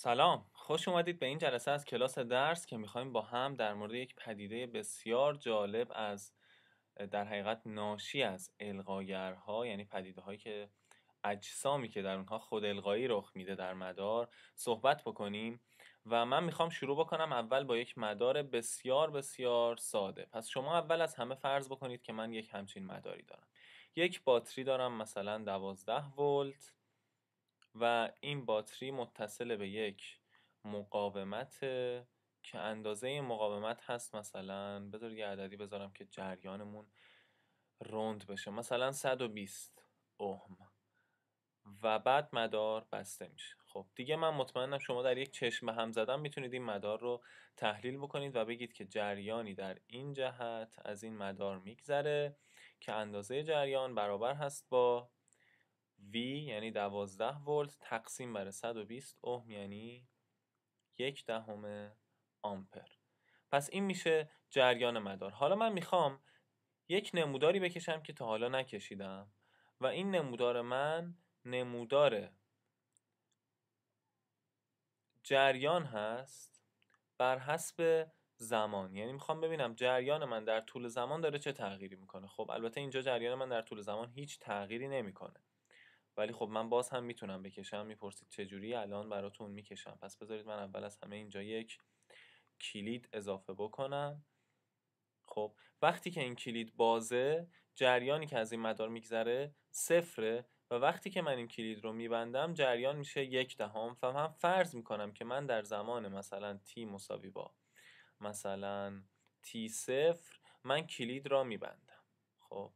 سلام خوش اومدید به این جلسه از کلاس درس که میخوایم با هم در مورد یک پدیده بسیار جالب از در حقیقت ناشی از القاگرها یعنی پدیده هایی که اجسامی که در اونها خود القایی رخ میده در مدار صحبت بکنیم و من میخوام شروع بکنم اول با یک مدار بسیار بسیار ساده پس شما اول از همه فرض بکنید که من یک همچین مداری دارم یک باتری دارم مثلا 12 ولت و این باتری متصل به یک مقاومت که اندازه مقاومت هست مثلا بذار یه عددی بذارم که جریانمون روند بشه مثلا 120 اوم و بعد مدار بسته میشه خب دیگه من مطمئنم شما در یک چشم هم زدن میتونید این مدار رو تحلیل بکنید و بگید که جریانی در این جهت از این مدار میگذره که اندازه جریان برابر هست با V یعنی 12 ولت تقسیم بر 120 اوم یعنی یک دهم آمپر پس این میشه جریان مدار حالا من میخوام یک نموداری بکشم که تا حالا نکشیدم و این نمودار من نمودار جریان هست بر حسب زمان یعنی میخوام ببینم جریان من در طول زمان داره چه تغییری میکنه خب البته اینجا جریان من در طول زمان هیچ تغییری نمیکنه ولی خب من باز هم میتونم بکشم میپرسید چه جوری؟ الان براتون میکشم پس بذارید من اول از همه اینجا یک کلید اضافه بکنم خب وقتی که این کلید بازه جریانی که از این مدار میگذره صفره و وقتی که من این کلید رو میبندم جریان میشه یک دهم و من فرض میکنم که من در زمان مثلا تی مساوی با مثلا تی صفر من کلید را میبندم خب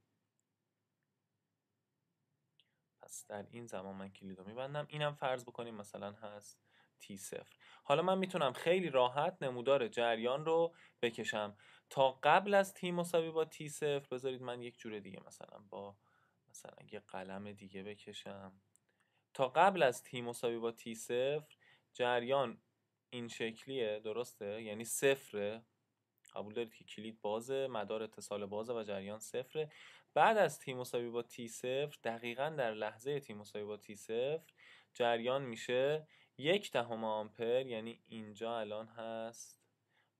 در این زمان من کلید رو میبندم اینم فرض بکنیم مثلا هست تی صفر حالا من میتونم خیلی راحت نمودار جریان رو بکشم تا قبل از T مساوی با T صفر بذارید من یک جور دیگه مثلا با مثلا یه قلم دیگه بکشم تا قبل از T مساوی با تی صفر جریان این شکلیه درسته یعنی صفره قبول دارید که کلید بازه مدار اتصال بازه و جریان صفره بعد از تی مساوی با تی صفر دقیقا در لحظه تیم مساوی با تی صفر جریان میشه یک دهم آمپر یعنی اینجا الان هست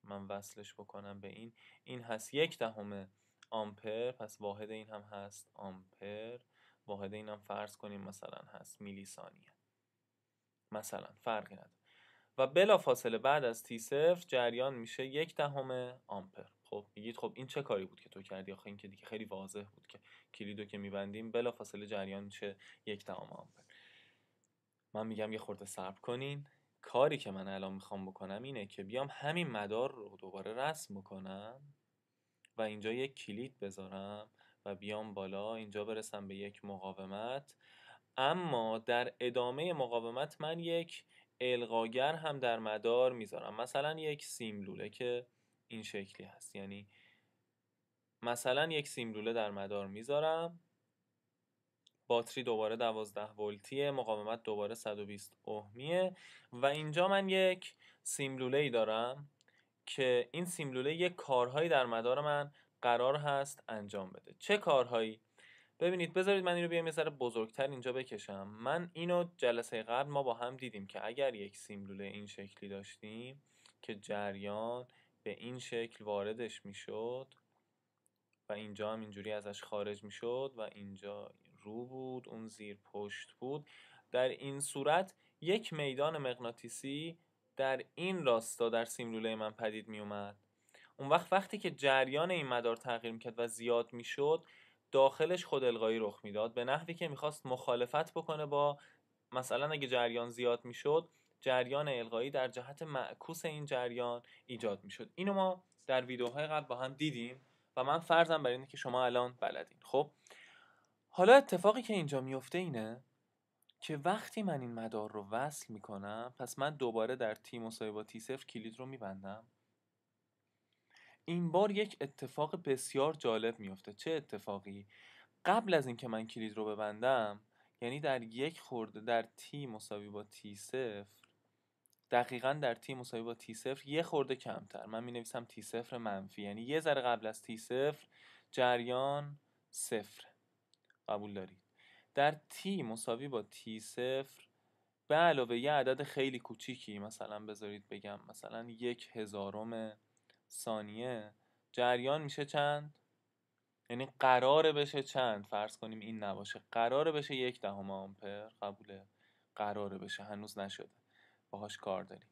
من وصلش بکنم به این این هست یک دهم آمپر پس واحد این هم هست آمپر واحد این هم فرض کنیم مثلا هست میلی ثانیه مثلا فرقی نداره و بلا فاصله بعد از تی صفر جریان میشه یک دهم آمپر خب میگید خب این چه کاری بود که تو کردی آخه این که دیگه خیلی واضح بود که کلیدو که میبندیم بلافاصله جریان چه یک تمام آمپر من میگم یه خورده صبر کنین کاری که من الان میخوام بکنم اینه که بیام همین مدار رو دوباره رسم بکنم و اینجا یک کلید بذارم و بیام بالا اینجا برسم به یک مقاومت اما در ادامه مقاومت من یک القاگر هم در مدار میذارم مثلا یک سیم لوله که این شکلی هست یعنی مثلا یک سیملوله در مدار میذارم باتری دوباره 12 ولتیه مقاومت دوباره 120 اهمیه و اینجا من یک سیملوله ای دارم که این سیملوله یک کارهایی در مدار من قرار هست انجام بده چه کارهایی ببینید بذارید من اینو بیام یه ذره بزرگتر اینجا بکشم من اینو جلسه قبل ما با هم دیدیم که اگر یک سیملوله این شکلی داشتیم که جریان به این شکل واردش میشد و اینجا هم اینجوری ازش خارج میشد و اینجا رو بود اون زیر پشت بود در این صورت یک میدان مغناطیسی در این راستا در سیملوله من پدید می اومد اون وقت وقتی که جریان این مدار تغییر میکرد و زیاد میشد داخلش خود القایی رخ میداد به نحوی که میخواست مخالفت بکنه با مثلا اگه جریان زیاد میشد جریان القایی در جهت معکوس این جریان ایجاد میشد اینو ما در ویدیوهای قبل با هم دیدیم و من فرضم بر اینه که شما الان بلدین خب حالا اتفاقی که اینجا میفته اینه که وقتی من این مدار رو وصل میکنم پس من دوباره در تی مساوی با تی صفر کلید رو میبندم این بار یک اتفاق بسیار جالب میفته چه اتفاقی قبل از اینکه من کلید رو ببندم یعنی در یک خورده در تی مساوی با تی دقیقا در تی مساوی با تی صفر یه خورده کمتر من می نویسم تی صفر منفی یعنی یه ذره قبل از تی صفر جریان صفر قبول دارید در تی مساوی با تی صفر به علاوه یه عدد خیلی کوچیکی مثلا بذارید بگم مثلا یک هزارم ثانیه جریان میشه چند یعنی قراره بشه چند فرض کنیم این نباشه قراره بشه یک دهم آمپر قبوله قراره بشه هنوز نشده باهاش کار داریم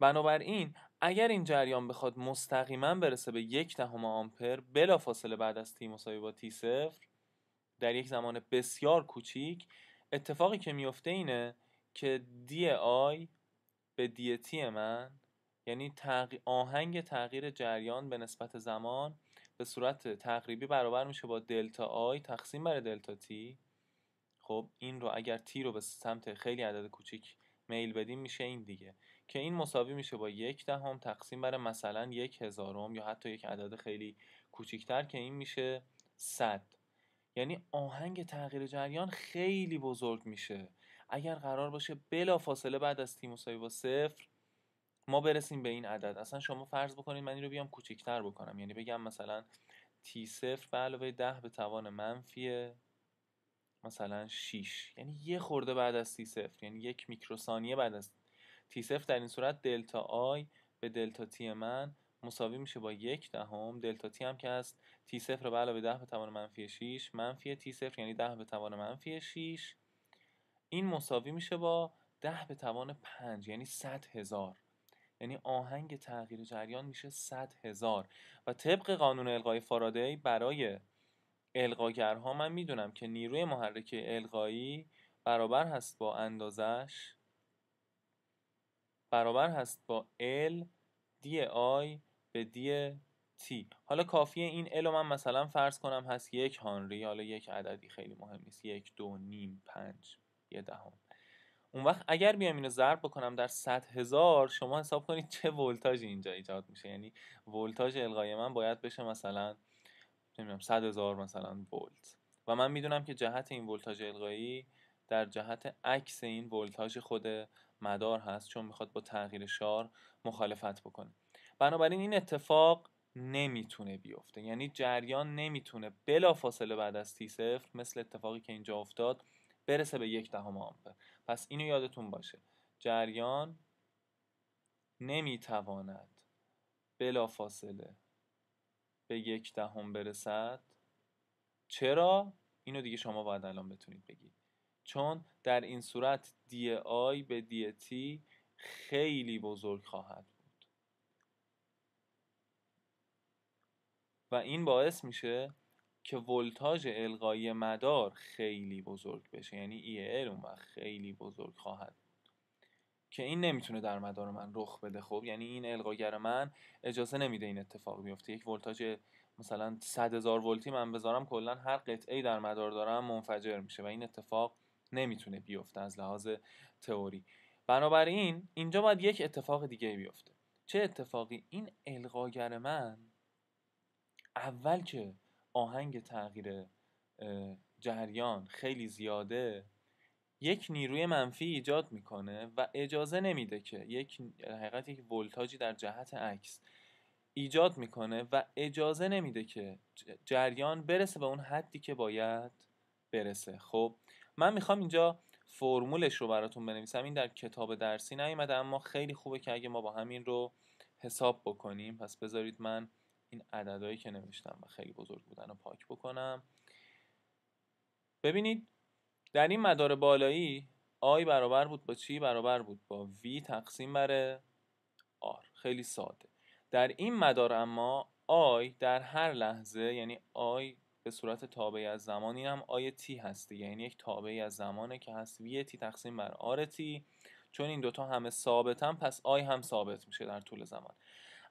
بنابراین اگر این جریان بخواد مستقیما برسه به یک دهم آمپر بلافاصله بعد از تی مساوی با تی صفر در یک زمان بسیار کوچیک اتفاقی که میفته اینه که دی آی به دی تی من یعنی آهنگ تغییر جریان به نسبت زمان به صورت تقریبی برابر میشه با دلتا آی تقسیم بر دلتا تی خب این رو اگر تی رو به سمت خیلی عدد کوچیک میل بدیم میشه این دیگه که این مساوی میشه با یک دهم ده تقسیم بر مثلا یک هزارم یا حتی یک عدد خیلی کوچیکتر که این میشه صد یعنی آهنگ تغییر جریان خیلی بزرگ میشه اگر قرار باشه بلا فاصله بعد از تی مساوی با صفر ما برسیم به این عدد اصلا شما فرض بکنید من این رو بیام کوچیکتر بکنم یعنی بگم مثلا تی صفر به علاوه ده به توان منفی مثلا 6 یعنی یه خورده بعد از تی صفر یعنی یک میکروثانیه بعد از تی صفر در این صورت دلتا آی به دلتا تی من مساوی میشه با یک دهم ده دلتا تی هم که هست تی صفر به علاوه ده به توان منفی 6 منفی تی صفر یعنی ده به توان منفی 6 این مساوی میشه با ده به توان 5 یعنی 100 هزار یعنی آهنگ تغییر جریان میشه 100 هزار و طبق قانون القای فارادی برای القاگرها من میدونم که نیروی محرک القایی برابر هست با اندازش برابر هست با ال دی آی به دی تی حالا کافیه این L رو من مثلا فرض کنم هست یک هانری حالا یک عددی خیلی مهم نیست یک دو نیم پنج یه دهم اون وقت اگر بیام اینو ضرب بکنم در صد هزار شما حساب کنید چه ولتاژی اینجا ایجاد میشه یعنی ولتاژ القای من باید بشه مثلا نمیدونم صد هزار مثلا ولت و من میدونم که جهت این ولتاژ القایی در جهت عکس این ولتاژ خود مدار هست چون میخواد با تغییر شار مخالفت بکنه بنابراین این اتفاق نمیتونه بیفته یعنی جریان نمیتونه فاصله بعد از تی صفر مثل اتفاقی که اینجا افتاد برسه به یک دهم آمپر پس اینو یادتون باشه جریان نمیتواند فاصله به یک دهم ده برسد چرا اینو دیگه شما باید الان بتونید بگید چون در این صورت دی آی به دی تی خیلی بزرگ خواهد بود و این باعث میشه که ولتاژ القایی مدار خیلی بزرگ بشه یعنی ای ال اون خیلی بزرگ خواهد بود که این نمیتونه در مدار من رخ بده خب یعنی این القاگر من اجازه نمیده این اتفاق بیفته یک ولتاژ مثلا 100 هزار ولتی من بذارم کلا هر قطعه در مدار دارم منفجر میشه و این اتفاق نمیتونه بیفته از لحاظ تئوری بنابراین اینجا باید یک اتفاق دیگه بیفته چه اتفاقی این القاگر من اول که آهنگ تغییر جریان خیلی زیاده یک نیروی منفی ایجاد میکنه و اجازه نمیده که یک حقیقت یک ولتاژی در جهت عکس ایجاد میکنه و اجازه نمیده که جریان برسه به اون حدی که باید برسه خب من میخوام اینجا فرمولش رو براتون بنویسم این در کتاب درسی نیومده اما خیلی خوبه که اگه ما با همین رو حساب بکنیم پس بذارید من این عددهایی که نوشتم و خیلی بزرگ بودن رو پاک بکنم ببینید در این مدار بالایی آی برابر بود با چی برابر بود با وی تقسیم بر آر خیلی ساده در این مدار اما آی در هر لحظه یعنی آی به صورت تابعی از زمان این هم آی تی هستی یعنی یک تابعی از زمانه که هست وی تی تقسیم بر آر تی چون این دوتا همه ثابتن هم پس آی هم ثابت میشه در طول زمان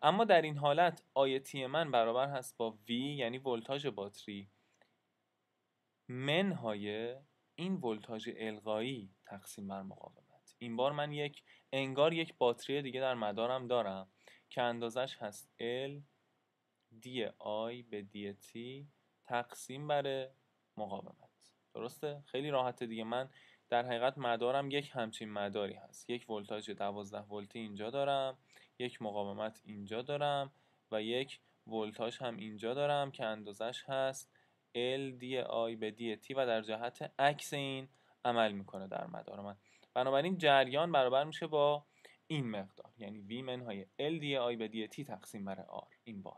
اما در این حالت آی تی من برابر هست با وی یعنی ولتاژ باتری منهای این ولتاژ القایی تقسیم بر مقاومت این بار من یک انگار یک باتری دیگه در مدارم دارم که اندازش هست L دی آی به دی تی تقسیم بر مقاومت درسته خیلی راحته دیگه من در حقیقت مدارم یک همچین مداری هست یک ولتاژ 12 ولتی اینجا دارم یک مقاومت اینجا دارم و یک ولتاژ هم اینجا دارم که اندازش هست L دی آی به دی و در جهت عکس این عمل میکنه در مدار من بنابراین جریان برابر میشه با این مقدار یعنی V منهای L دی آی به دی تقسیم بر R این بار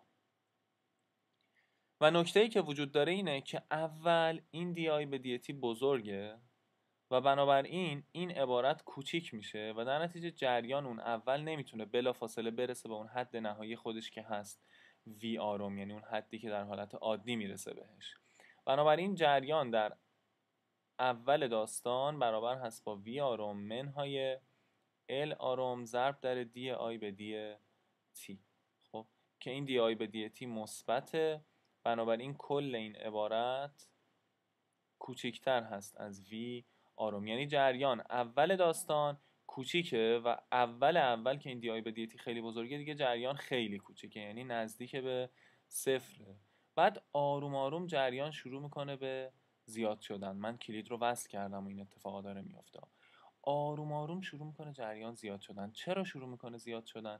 و نکته ای که وجود داره اینه که اول این دی آی به دی تی بزرگه و بنابراین این عبارت کوچیک میشه و در نتیجه جریان اون اول نمیتونه فاصله برسه به اون حد نهایی خودش که هست وی آروم یعنی اون حدی که در حالت عادی میرسه بهش بنابراین جریان در اول داستان برابر هست با وی آروم منهای ال آروم ضرب در دی آی به دی تی خب که این دی آی به دی تی مثبته بنابراین کل این عبارت کوچکتر هست از وی آروم یعنی جریان اول داستان کوچیکه و اول اول که این دی آی به تی خیلی بزرگه دیگه جریان خیلی کوچیکه یعنی نزدیک به صفره بعد آروم آروم جریان شروع میکنه به زیاد شدن من کلید رو وصل کردم و این اتفاقا داره میافته آروم آروم شروع میکنه جریان زیاد شدن چرا شروع میکنه زیاد شدن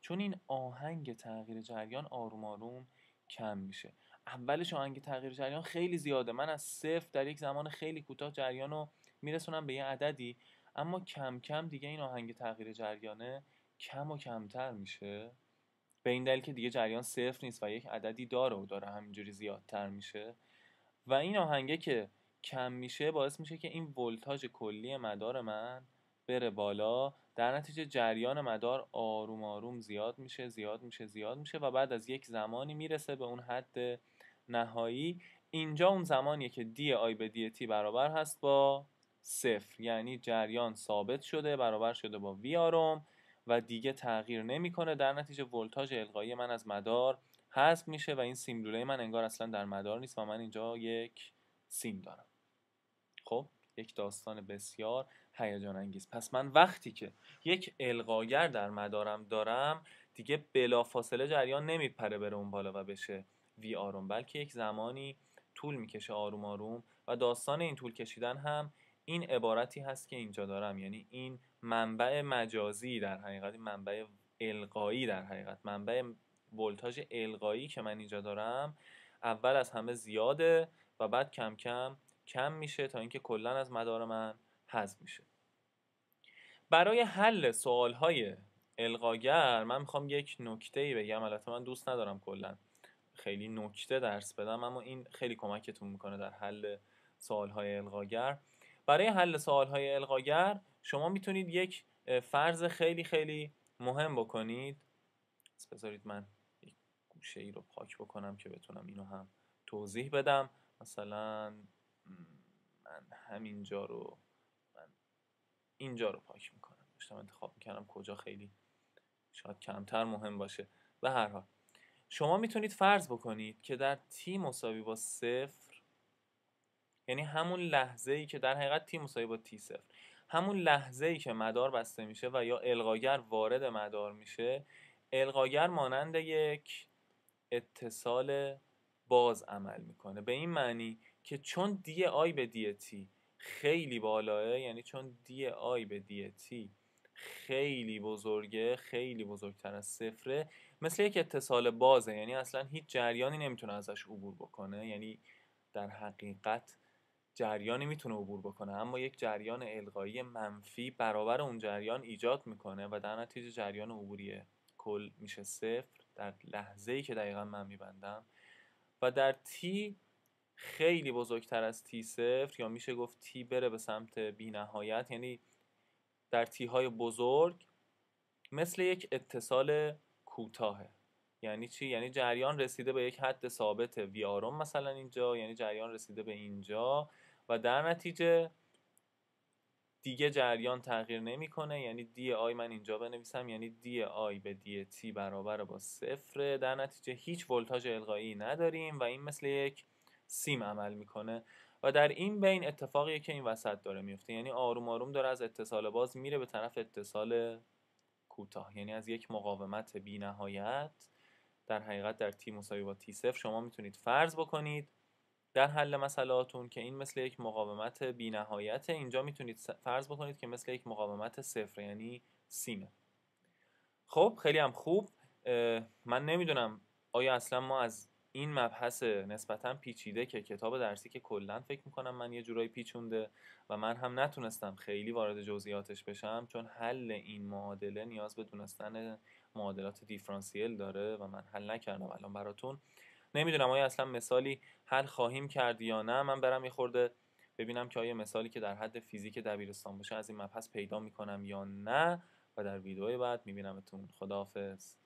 چون این آهنگ تغییر جریان آروم آروم کم میشه اولش آهنگ تغییر جریان خیلی زیاده من از صفر در یک زمان خیلی کوتاه جریان رو میرسونم به یه عددی اما کم کم دیگه این آهنگ تغییر جریانه کم و کمتر میشه به این دلیل که دیگه جریان صفر نیست و یک عددی داره و داره همینجوری زیادتر میشه و این آهنگه که کم میشه باعث میشه که این ولتاژ کلی مدار من بره بالا در نتیجه جریان مدار آروم آروم زیاد میشه زیاد میشه زیاد میشه و بعد از یک زمانی میرسه به اون حد نهایی اینجا اون زمانیه که دی آی به دی تی برابر هست با صفر یعنی جریان ثابت شده برابر شده با وی آروم و دیگه تغییر نمیکنه در نتیجه ولتاژ القایی من از مدار حذف میشه و این سیم من انگار اصلا در مدار نیست و من اینجا یک سیم دارم خب یک داستان بسیار هیجان انگیز پس من وقتی که یک القاگر در مدارم دارم دیگه بلافاصله جریان نمیپره بره اون بالا و بشه وی آروم بلکه یک زمانی طول میکشه آروم آروم و داستان این طول کشیدن هم این عبارتی هست که اینجا دارم یعنی این منبع مجازی در حقیقت منبع القایی در حقیقت منبع ولتاژ القایی که من اینجا دارم اول از همه زیاده و بعد کم کم کم میشه تا اینکه کلا از مدار من حذف میشه برای حل سوال های القاگر من میخوام یک نکته ای بگم البته من دوست ندارم کلا خیلی نکته درس بدم اما این خیلی کمکتون میکنه در حل سوال های القاگر برای حل سوال های القاگر شما میتونید یک فرض خیلی خیلی مهم بکنید بذارید من یک گوشه ای رو پاک بکنم که بتونم اینو هم توضیح بدم مثلا من همینجا رو من اینجا رو پاک میکنم داشتم انتخاب میکردم کجا خیلی شاید کمتر مهم باشه به هر حال شما میتونید فرض بکنید که در تی مساوی با صفر یعنی همون لحظه ای که در حقیقت تی مساوی با تی صفر همون لحظه ای که مدار بسته میشه و یا القاگر وارد مدار میشه القاگر مانند یک اتصال باز عمل میکنه به این معنی که چون دی آی به دی تی خیلی بالاه یعنی چون دی آی به دی تی خیلی بزرگه خیلی بزرگتر از صفره مثل یک اتصال بازه یعنی اصلا هیچ جریانی نمیتونه ازش عبور بکنه یعنی در حقیقت جریانی میتونه عبور بکنه اما یک جریان القایی منفی برابر اون جریان ایجاد میکنه و در نتیجه جریان عبوری کل میشه صفر در لحظه ای که دقیقا من میبندم و در تی خیلی بزرگتر از تی صفر یا میشه گفت تی بره به سمت بی نهایت یعنی در تی های بزرگ مثل یک اتصال کوتاهه یعنی چی یعنی جریان رسیده به یک حد ثابت وی مثلا اینجا یعنی جریان رسیده به اینجا و در نتیجه دیگه جریان تغییر نمیکنه یعنی دی آی من اینجا بنویسم یعنی دی آی به دی تی برابر با صفر در نتیجه هیچ ولتاژ القایی نداریم و این مثل یک سیم عمل میکنه و در این بین اتفاقی که این وسط داره میفته یعنی آروم آروم داره از اتصال باز میره به طرف اتصال کوتاه یعنی از یک مقاومت بی نهایت در حقیقت در تی مساوی با تی صفر شما میتونید فرض بکنید در حل مسئلهاتون که این مثل یک مقاومت بینهایته اینجا میتونید فرض بکنید که مثل یک مقاومت صفر یعنی سیمه خب خیلی هم خوب من نمیدونم آیا اصلا ما از این مبحث نسبتا پیچیده که کتاب درسی که کلا فکر میکنم من یه جورایی پیچونده و من هم نتونستم خیلی وارد جزئیاتش بشم چون حل این معادله نیاز به دونستن معادلات دیفرانسیل داره و من حل نکردم الان براتون نمیدونم آیا اصلا مثالی حل خواهیم کرد یا نه من برم یه ببینم که آیا مثالی که در حد فیزیک دبیرستان باشه از این مبحث پیدا میکنم یا نه و در ویدیو بعد میبینمتون خداحافظ